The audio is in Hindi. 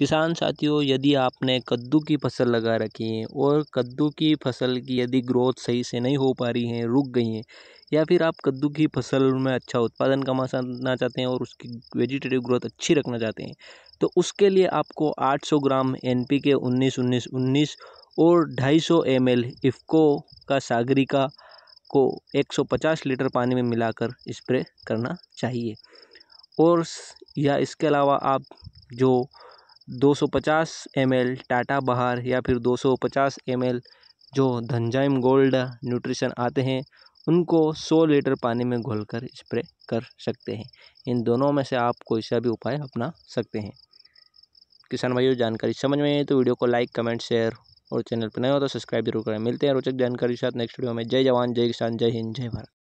किसान साथियों यदि आपने कद्दू की फसल लगा रखी है और कद्दू की फसल की यदि ग्रोथ सही से नहीं हो पा रही है रुक गई हैं या फिर आप कद्दू की फसल में अच्छा उत्पादन कमाना चाहते हैं और उसकी वेजिटेटिव ग्रोथ अच्छी रखना चाहते हैं तो उसके लिए आपको 800 ग्राम एन पी के उन्नीस उन्नीस उन्नीस और ढाई सौ एम एल इफ़को का सागरिका को 150 लीटर पानी में मिलाकर स्प्रे करना चाहिए और या इसके अलावा आप जो दो सौ पचास एम एल टाटा बहार या फिर दो सौ पचास एम एल जो धनजाइम गोल्ड न्यूट्रिशन आते हैं उनको सौ लीटर पानी में घोल कर स्प्रे कर सकते हैं इन दोनों में से आप कोई सा भी उपाय अपना सकते हैं किसान भाइयों जानकारी समझ में आई तो वीडियो को लाइक कमेंट शेयर और चैनल पर नए हो तो सब्सक्राइब जरूर करें मिलते हैं रोचक जानकारी के साथ नेक्स्ट वीडियो में जय जवान जय किसान जय हिंद जय भारत